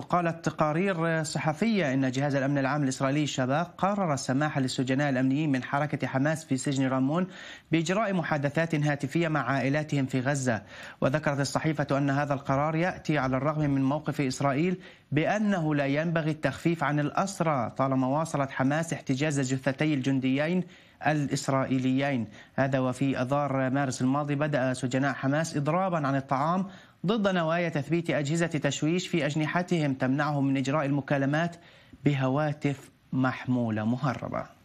وقالت تقارير صحفية أن جهاز الأمن العام الإسرائيلي الشباب قرر السماح للسجناء الأمنيين من حركة حماس في سجن رامون بإجراء محادثات هاتفية مع عائلاتهم في غزة وذكرت الصحيفة أن هذا القرار يأتي على الرغم من موقف إسرائيل بأنه لا ينبغي التخفيف عن الأسرى طالما واصلت حماس احتجاز جثتي الجنديين الإسرائيليين هذا وفي أذار مارس الماضي بدأ سجناء حماس إضرابا عن الطعام ضد نوايا تثبيت أجهزة تشويش في أجنحتهم تمنعهم من إجراء المكالمات بهواتف محمولة مهربة